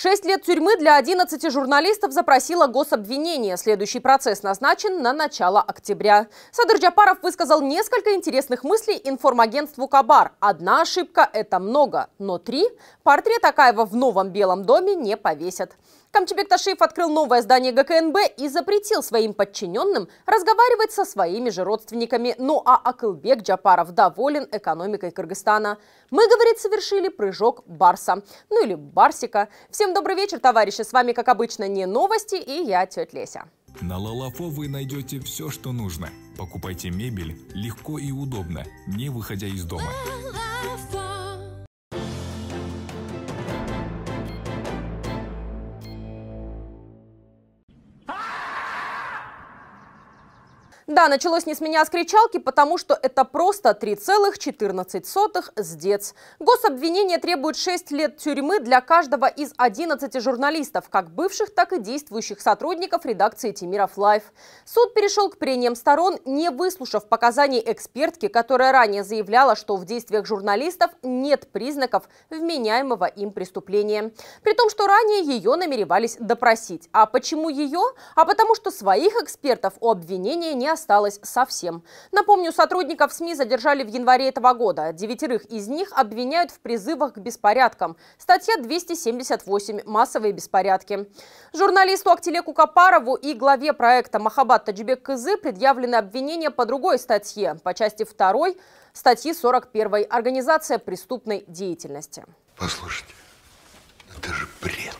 Шесть лет тюрьмы для 11 журналистов запросила гособвинение. Следующий процесс назначен на начало октября. Садыр Джапаров высказал несколько интересных мыслей информагентству «Кабар». Одна ошибка – это много, но три – портрет Акаева в новом Белом доме не повесят. Камчебек Ташиев открыл новое здание ГКНБ и запретил своим подчиненным разговаривать со своими же родственниками. Ну а Акылбек Джапаров доволен экономикой Кыргызстана. Мы, говорит, совершили прыжок Барса. Ну или Барсика. Всем добрый вечер, товарищи. С вами, как обычно, не новости и я, тетя Леся. На Лалафо вы найдете все, что нужно. Покупайте мебель легко и удобно, не выходя из дома. Да, началось не с меня, а с кричалки, потому что это просто 3,14 сдец. Гособвинение требует 6 лет тюрьмы для каждого из 11 журналистов, как бывших, так и действующих сотрудников редакции «Тимиров Лайф». Суд перешел к прениям сторон, не выслушав показаний экспертки, которая ранее заявляла, что в действиях журналистов нет признаков вменяемого им преступления. При том, что ранее ее намеревались допросить. А почему ее? А потому что своих экспертов у обвинения не осталось осталось совсем. Напомню, сотрудников СМИ задержали в январе этого года. Девятерых из них обвиняют в призывах к беспорядкам. Статья 278 «Массовые беспорядки». Журналисту Актилеку Капарову и главе проекта Махабат Таджибек Кызы предъявлены обвинения по другой статье, по части второй. статьи 41 «Организация преступной деятельности». Послушайте, ну это же бред.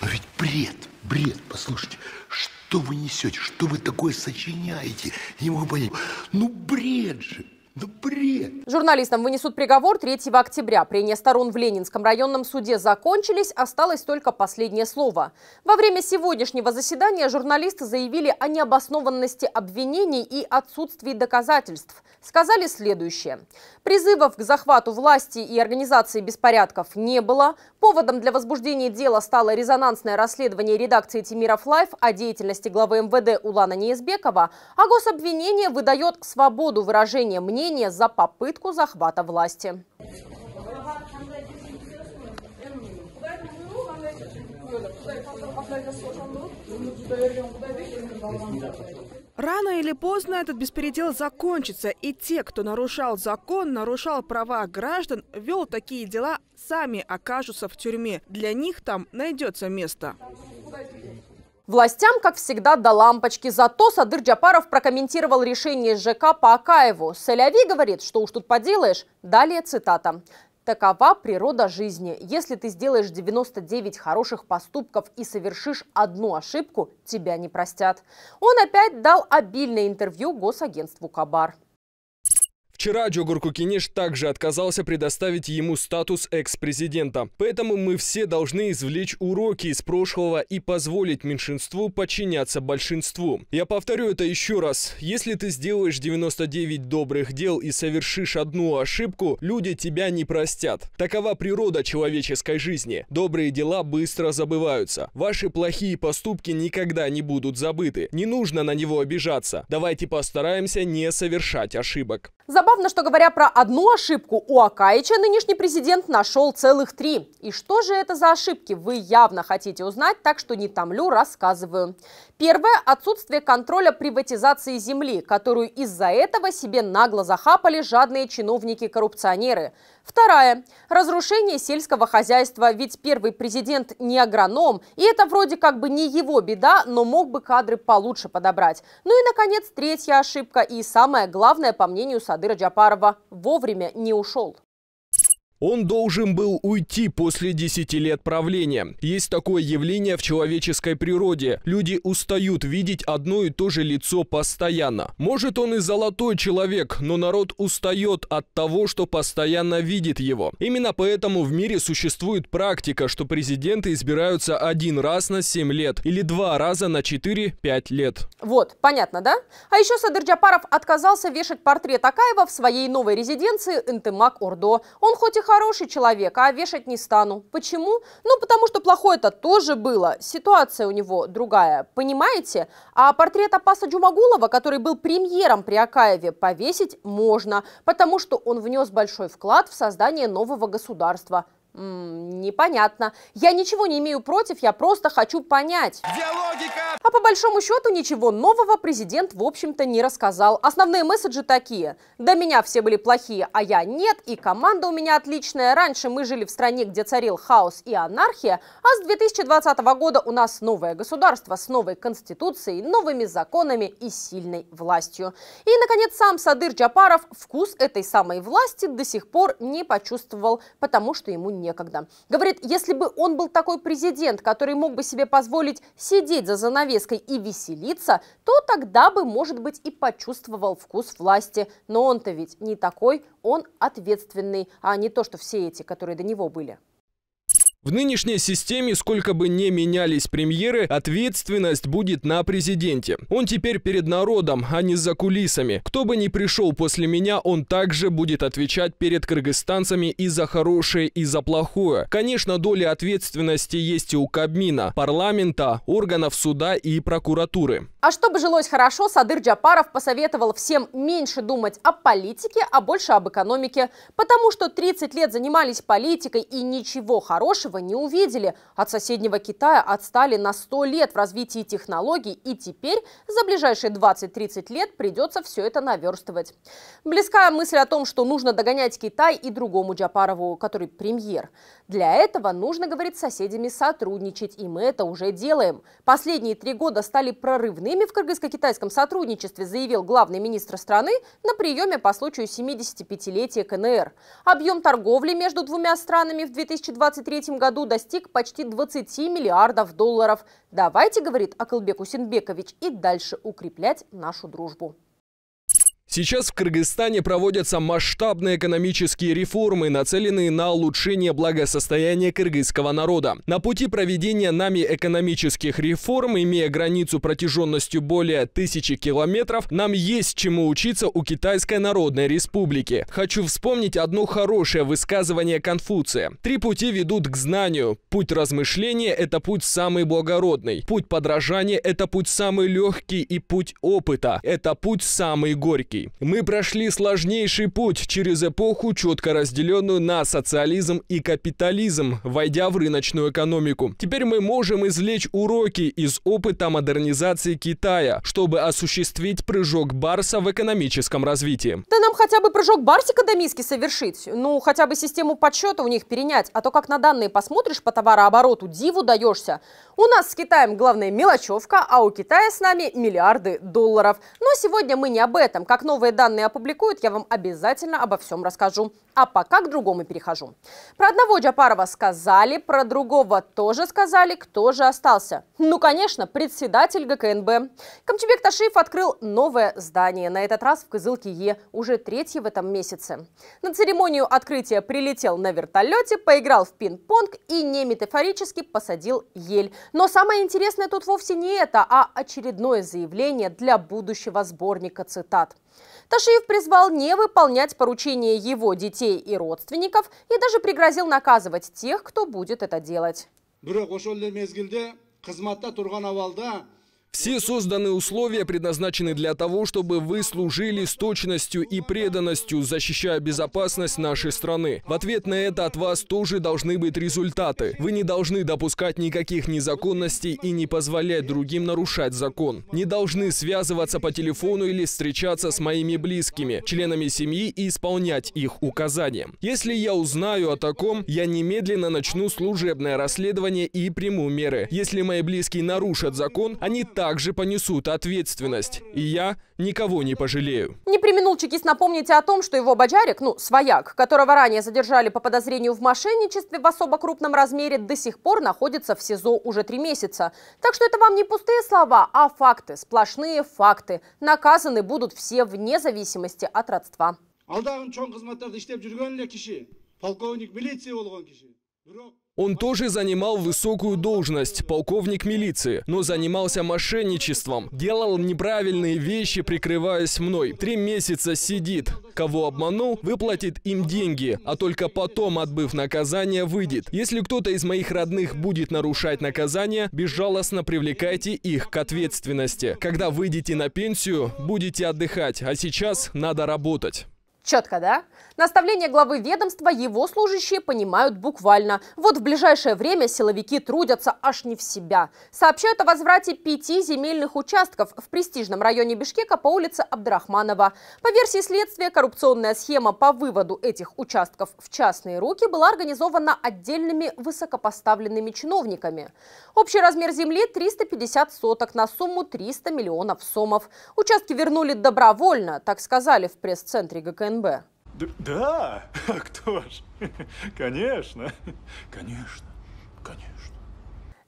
Но ну ведь бред, бред, послушайте, что что вы несете? Что вы такое сочиняете? Я не могу понять. Ну, бред же! Ну бред! Журналистам вынесут приговор 3 октября. Прения сторон в Ленинском районном суде закончились, осталось только последнее слово. Во время сегодняшнего заседания журналисты заявили о необоснованности обвинений и отсутствии доказательств. Сказали следующее. Призывов к захвату власти и организации беспорядков не было. Поводом для возбуждения дела стало резонансное расследование редакции «Тимиров Лайф» о деятельности главы МВД Улана Неизбекова, а гособвинение выдает свободу выражения мнений обвинения за попытку захвата власти. Рано или поздно этот беспредел закончится, и те, кто нарушал закон, нарушал права граждан, вел такие дела, сами окажутся в тюрьме. Для них там найдется место. Властям, как всегда, до лампочки. Зато Садыр Джапаров прокомментировал решение ЖК по Акаеву. Соляви говорит, что уж тут поделаешь. Далее цитата. Такова природа жизни. Если ты сделаешь 99 хороших поступков и совершишь одну ошибку, тебя не простят. Он опять дал обильное интервью госагентству Кабар. Вчера Джогур Кукинеш также отказался предоставить ему статус экс-президента. Поэтому мы все должны извлечь уроки из прошлого и позволить меньшинству подчиняться большинству. Я повторю это еще раз. Если ты сделаешь 99 добрых дел и совершишь одну ошибку, люди тебя не простят. Такова природа человеческой жизни. Добрые дела быстро забываются. Ваши плохие поступки никогда не будут забыты. Не нужно на него обижаться. Давайте постараемся не совершать ошибок. Забавно Забавно, что говоря про одну ошибку, у Акаича нынешний президент нашел целых три. И что же это за ошибки, вы явно хотите узнать, так что не томлю, рассказываю. Первое – отсутствие контроля приватизации земли, которую из-за этого себе нагло захапали жадные чиновники-коррупционеры – Вторая. Разрушение сельского хозяйства. Ведь первый президент не агроном, и это вроде как бы не его беда, но мог бы кадры получше подобрать. Ну и, наконец, третья ошибка и самое главное, по мнению Садыра Джапарова, вовремя не ушел. Он должен был уйти после 10 лет правления. Есть такое явление в человеческой природе. Люди устают видеть одно и то же лицо постоянно. Может, он и золотой человек, но народ устает от того, что постоянно видит его. Именно поэтому в мире существует практика, что президенты избираются один раз на 7 лет или два раза на 4-5 лет. Вот, понятно, да? А еще Садыр Джапаров отказался вешать портрет Акаева в своей новой резиденции Интымак-Ордо. Он хоть и хороший, хороший человек, а вешать не стану. Почему? Ну, потому что плохое-то тоже было. Ситуация у него другая, понимаете? А портрет Апаса Джумагулова, который был премьером при Акаеве, повесить можно, потому что он внес большой вклад в создание нового государства – М-м, непонятно. Я ничего не имею против, я просто хочу понять. Где логика? А по большому счету ничего нового президент, в общем-то, не рассказал. Основные месседжи такие. До меня все были плохие, а я нет, и команда у меня отличная. Раньше мы жили в стране, где царил хаос и анархия, а с 2020 года у нас новое государство с новой конституцией, новыми законами и сильной властью. И, наконец, сам Садыр Джапаров вкус этой самой власти до сих пор не почувствовал, потому что ему не некогда. Говорит, если бы он был такой президент, который мог бы себе позволить сидеть за занавеской и веселиться, то тогда бы, может быть, и почувствовал вкус власти. Но он-то ведь не такой, он ответственный, а не то, что все эти, которые до него были. В нынешней системе, сколько бы не менялись премьеры, ответственность будет на президенте. Он теперь перед народом, а не за кулисами. Кто бы ни пришел после меня, он также будет отвечать перед кыргызстанцами и за хорошее, и за плохое. Конечно, доля ответственности есть и у Кабмина, парламента, органов суда и прокуратуры. А чтобы жилось хорошо, Садыр Джапаров посоветовал всем меньше думать о политике, а больше об экономике. Потому что 30 лет занимались политикой и ничего хорошего не увидели. От соседнего Китая отстали на 100 лет в развитии технологий и теперь за ближайшие 20-30 лет придется все это наверстывать. Близкая мысль о том, что нужно догонять Китай и другому Джапарову, который премьер. Для этого нужно, говорить с соседями сотрудничать, и мы это уже делаем. Последние три года стали прорывные время в кыргызско-китайском сотрудничестве заявил главный министр страны на приеме по случаю 75-летия КНР. Объем торговли между двумя странами в 2023 году достиг почти 20 миллиардов долларов. Давайте, говорит Акылбек Усенбекович, и дальше укреплять нашу дружбу. Сейчас в Кыргызстане проводятся масштабные экономические реформы, нацеленные на улучшение благосостояния кыргызского народа. На пути проведения нами экономических реформ, имея границу протяженностью более тысячи километров, нам есть чему учиться у Китайской Народной Республики. Хочу вспомнить одно хорошее высказывание Конфуция. Три пути ведут к знанию. Путь размышления – это путь самый благородный. Путь подражания – это путь самый легкий и путь опыта – это путь самый горький. Мы прошли сложнейший путь через эпоху, четко разделенную на социализм и капитализм, войдя в рыночную экономику. Теперь мы можем извлечь уроки из опыта модернизации Китая, чтобы осуществить прыжок Барса в экономическом развитии. Да нам хотя бы прыжок Барсика до миски совершить. Ну, хотя бы систему подсчета у них перенять. А то как на данные посмотришь по товарообороту, диву даешься. У нас с Китаем главная мелочевка, а у Китая с нами миллиарды долларов. Но сегодня мы не об этом. Как новый новые данные опубликуют, я вам обязательно обо всем расскажу. А пока к другому перехожу. Про одного Джапарова сказали, про другого тоже сказали, кто же остался. Ну, конечно, председатель ГКНБ. Камчебек Ташиев открыл новое здание, на этот раз в Кызылке е уже третье в этом месяце. На церемонию открытия прилетел на вертолете, поиграл в пинг-понг и не метафорически посадил ель. Но самое интересное тут вовсе не это, а очередное заявление для будущего сборника цитат. Ташиев призвал не выполнять поручения его детей и родственников и даже пригрозил наказывать тех, кто будет это делать. Все созданные условия предназначены для того, чтобы вы служили с точностью и преданностью, защищая безопасность нашей страны. В ответ на это от вас тоже должны быть результаты. Вы не должны допускать никаких незаконностей и не позволять другим нарушать закон. Не должны связываться по телефону или встречаться с моими близкими, членами семьи и исполнять их указания. Если я узнаю о таком, я немедленно начну служебное расследование и приму меры. Если мои близкие нарушат закон, они так также понесут ответственность. И я никого не пожалею. Не применул чекист напомнить о том, что его бочарик ну, свояк, которого ранее задержали по подозрению в мошенничестве в особо крупном размере, до сих пор находится в СИЗО уже три месяца. Так что это вам не пустые слова, а факты, сплошные факты. Наказаны будут все вне зависимости от родства. полковник милиция он тоже занимал высокую должность, полковник милиции, но занимался мошенничеством, делал неправильные вещи, прикрываясь мной. Три месяца сидит. Кого обманул, выплатит им деньги, а только потом, отбыв наказание, выйдет. Если кто-то из моих родных будет нарушать наказание, безжалостно привлекайте их к ответственности. Когда выйдете на пенсию, будете отдыхать, а сейчас надо работать. Четко, да? Наставление главы ведомства его служащие понимают буквально. Вот в ближайшее время силовики трудятся аж не в себя. Сообщают о возврате пяти земельных участков в престижном районе Бишкека по улице Абдрахманова. По версии следствия, коррупционная схема по выводу этих участков в частные руки была организована отдельными высокопоставленными чиновниками. Общий размер земли 350 соток на сумму 300 миллионов сомов. Участки вернули добровольно, так сказали в пресс-центре ГКН. ДНБ. Д да, а кто ж? Конечно, конечно, конечно.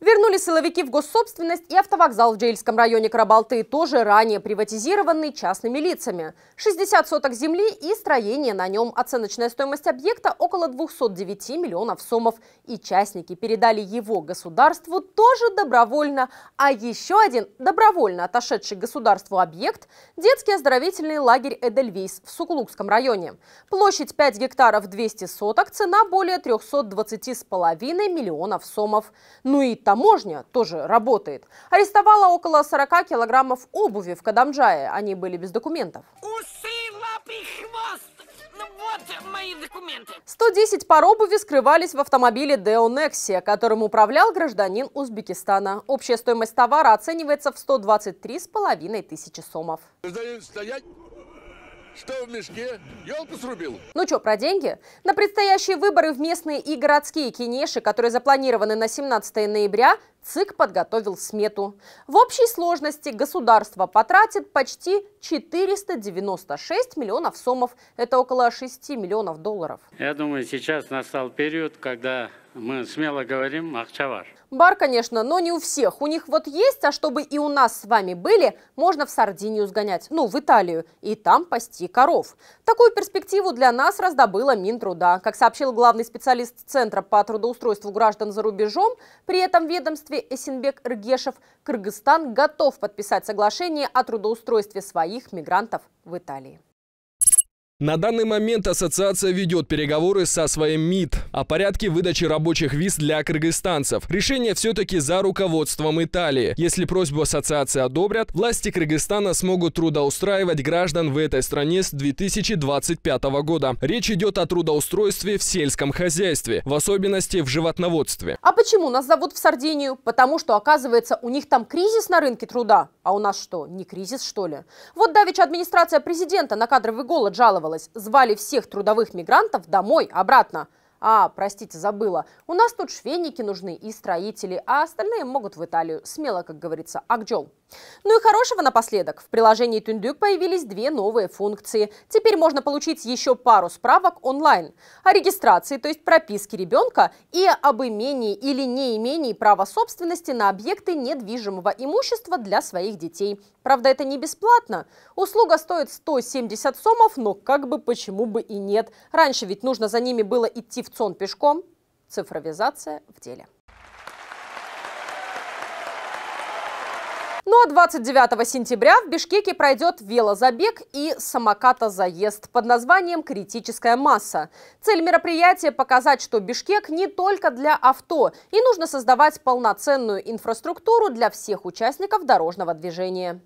Вернули силовики в госсобственность и автовокзал в Джельском районе Карабалты, тоже ранее приватизированный частными лицами. 60 соток земли и строение на нем. Оценочная стоимость объекта около 209 миллионов сомов. И частники передали его государству тоже добровольно. А еще один добровольно отошедший государству объект – детский оздоровительный лагерь Эдельвейс в Суклукском районе. Площадь 5 гектаров 200 соток, цена более 320,5 миллионов сомов. Ну и там Таможня тоже работает. Арестовала около 40 килограммов обуви в Кадамджае. Они были без документов. Усы, лапы, хвост! Ну вот мои документы. 110 пар обуви скрывались в автомобиле Deo Nexia, которым управлял гражданин Узбекистана. Общая стоимость товара оценивается в 123,5 тысячи сомов. Стоять! Что в мешке? Елку срубил? Ну что, про деньги? На предстоящие выборы в местные и городские кинеши, которые запланированы на 17 ноября, ЦИК подготовил смету. В общей сложности государство потратит почти 496 миллионов сомов. Это около 6 миллионов долларов. Я думаю, сейчас настал период, когда мы смело говорим «Ахчавар». Бар, конечно, но не у всех. У них вот есть, а чтобы и у нас с вами были, можно в Сардинию сгонять, ну, в Италию, и там пасти коров. Такую перспективу для нас раздобыла Минтруда. Как сообщил главный специалист Центра по трудоустройству граждан за рубежом, при этом ведомстве министре Эсенбек Ргешев, Кыргызстан готов подписать соглашение о трудоустройстве своих мигрантов в Италии. На данный момент ассоциация ведет переговоры со своим МИД о порядке выдачи рабочих виз для кыргызстанцев. Решение все-таки за руководством Италии. Если просьбу ассоциации одобрят, власти Кыргызстана смогут трудоустраивать граждан в этой стране с 2025 года. Речь идет о трудоустройстве в сельском хозяйстве, в особенности в животноводстве. А почему нас зовут в Сардинию? Потому что, оказывается, у них там кризис на рынке труда. А у нас что, не кризис, что ли? Вот давеча администрация президента на кадровый голод жаловалась требовалось. Звали всех трудовых мигрантов домой, обратно. А, простите, забыла. У нас тут швейники нужны и строители, а остальные могут в Италию. Смело, как говорится, акджол. Ну и хорошего напоследок. В приложении Тундюк появились две новые функции. Теперь можно получить еще пару справок онлайн. О регистрации, то есть прописке ребенка, и об имении или не имении права собственности на объекты недвижимого имущества для своих детей. Правда, это не бесплатно. Услуга стоит 170 сомов, но как бы почему бы и нет. Раньше ведь нужно за ними было идти в Певцон пешком. Цифровизация в деле. Ну а 29 сентября в Бишкеке пройдет велозабег и самоката-заезд под названием «Критическая масса». Цель мероприятия – показать, что Бишкек не только для авто, и нужно создавать полноценную инфраструктуру для всех участников дорожного движения.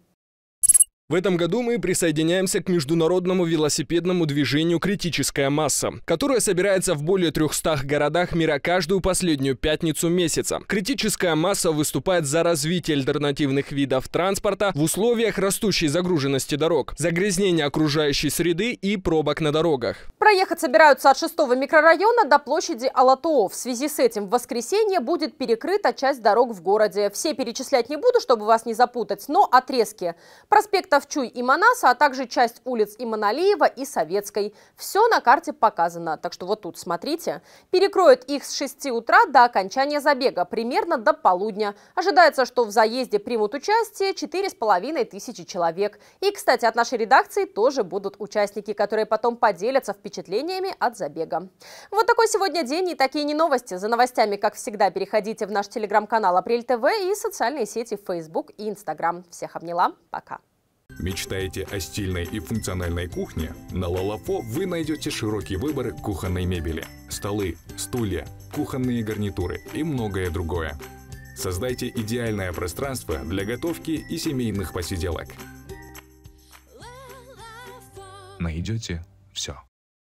В этом году мы присоединяемся к международному велосипедному движению «Критическая масса», которая собирается в более 300 городах мира каждую последнюю пятницу месяца. «Критическая масса» выступает за развитие альтернативных видов транспорта в условиях растущей загруженности дорог, загрязнения окружающей среды и пробок на дорогах. Проехать собираются от 6 микрорайона до площади Алатоо. В связи с этим в воскресенье будет перекрыта часть дорог в городе. Все перечислять не буду, чтобы вас не запутать, но отрезки. Проспекта Савчуй и Манаса, а также часть улиц Иманалиева и Советской. Все на карте показано, так что вот тут смотрите. Перекроют их с 6 утра до окончания забега, примерно до полудня. Ожидается, что в заезде примут участие 4,5 тысячи человек. И, кстати, от нашей редакции тоже будут участники, которые потом поделятся впечатлениями от забега. Вот такой сегодня день и такие не новости. За новостями, как всегда, переходите в наш телеграм-канал «Апрель ТВ» и социальные сети Facebook и Instagram. Всех обняла. Пока. Мечтаете о стильной и функциональной кухне? На Лалафо вы найдете широкий выбор кухонной мебели, столы, стулья, кухонные гарнитуры и многое другое. Создайте идеальное пространство для готовки и семейных посиделок. Найдете все.